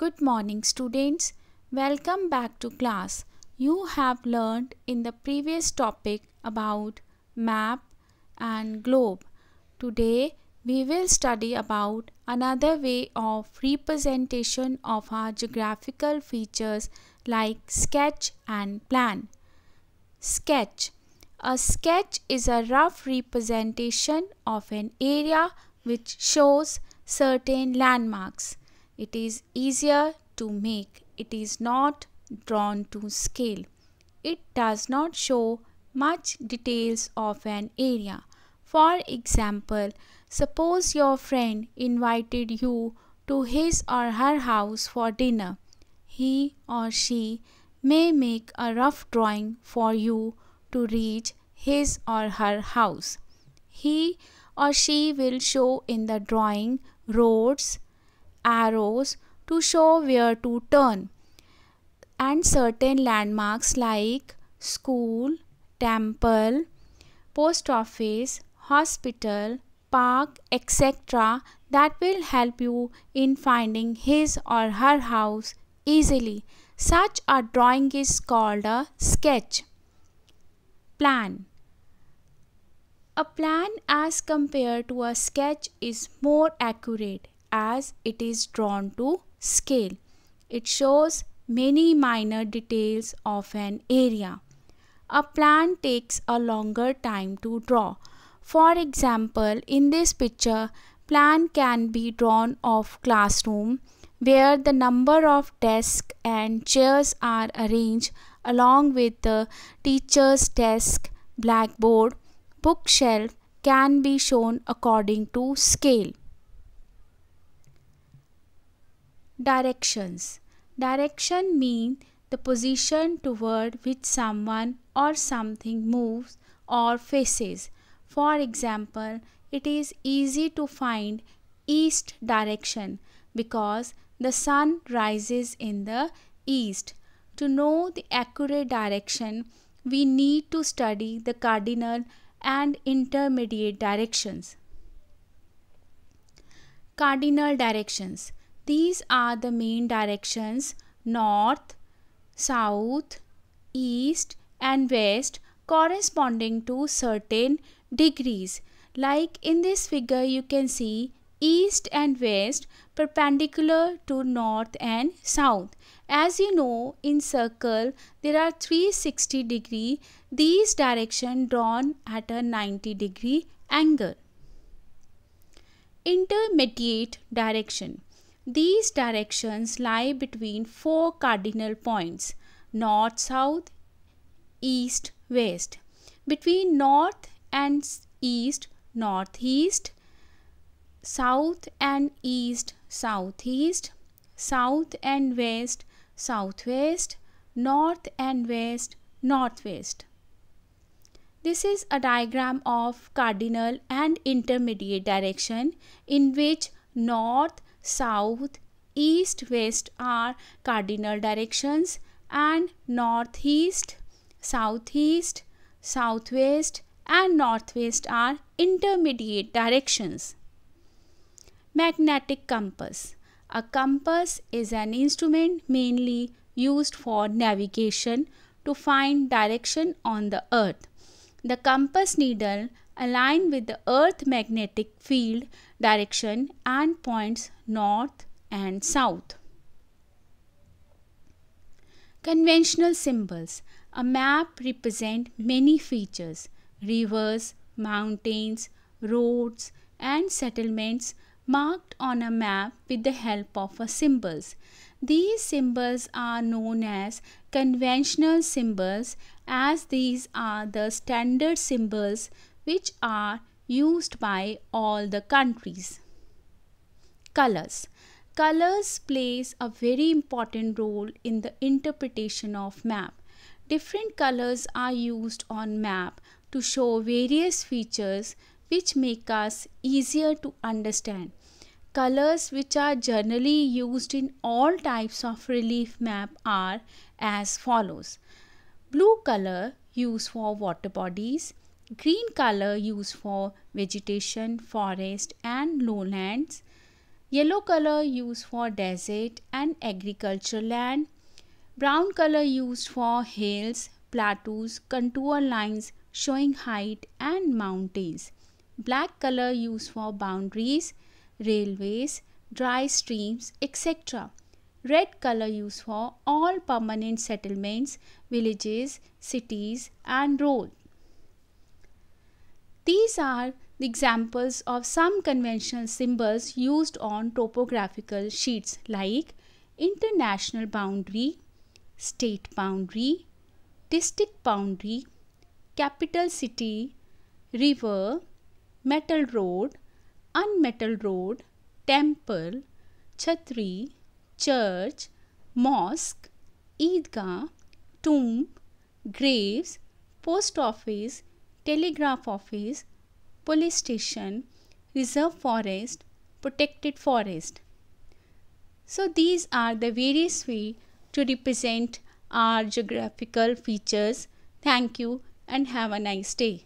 Good morning students. Welcome back to class. You have learned in the previous topic about map and globe. Today we will study about another way of representation of our geographical features like sketch and plan. Sketch A sketch is a rough representation of an area which shows certain landmarks. It is easier to make. It is not drawn to scale. It does not show much details of an area. For example, suppose your friend invited you to his or her house for dinner. He or she may make a rough drawing for you to reach his or her house. He or she will show in the drawing roads, arrows to show where to turn and certain landmarks like school, temple, post office, hospital, park, etc. that will help you in finding his or her house easily. Such a drawing is called a sketch. Plan A plan as compared to a sketch is more accurate as it is drawn to scale. It shows many minor details of an area. A plan takes a longer time to draw. For example, in this picture, plan can be drawn of classroom where the number of desks and chairs are arranged along with the teacher's desk, blackboard, bookshelf can be shown according to scale. Directions Direction mean the position toward which someone or something moves or faces. For example, it is easy to find east direction because the sun rises in the east. To know the accurate direction, we need to study the cardinal and intermediate directions. Cardinal directions these are the main directions north, south, east and west corresponding to certain degrees. Like in this figure you can see east and west perpendicular to north and south. As you know in circle there are 360 degree these direction drawn at a 90 degree angle. Intermediate direction these directions lie between four cardinal points north, south, east, west. Between north and east, northeast, south and east, southeast, south and west, southwest, north and west, northwest. This is a diagram of cardinal and intermediate direction in which north south, east, west are cardinal directions and northeast, southeast, southwest and northwest are intermediate directions. Magnetic compass. A compass is an instrument mainly used for navigation to find direction on the earth. The compass needle align with the Earth magnetic field direction and points north and south. Conventional symbols. A map represent many features, rivers, mountains, roads and settlements marked on a map with the help of symbols. These symbols are known as conventional symbols as these are the standard symbols which are used by all the countries. Colors. Colors plays a very important role in the interpretation of map. Different colors are used on map to show various features which make us easier to understand. Colors which are generally used in all types of relief map are as follows. Blue color used for water bodies, Green color used for vegetation, forest and lowlands. Yellow color used for desert and agricultural land. Brown color used for hills, plateaus, contour lines showing height and mountains. Black color used for boundaries, railways, dry streams, etc. Red color used for all permanent settlements, villages, cities and roads. These are the examples of some conventional symbols used on topographical sheets like international boundary, state boundary, district boundary, capital city, river, metal road, unmetal road, temple, chhatri, church, mosque, eidgah, tomb, graves, post office, telegraph office, police station, reserve forest, protected forest. So these are the various ways to represent our geographical features. Thank you and have a nice day.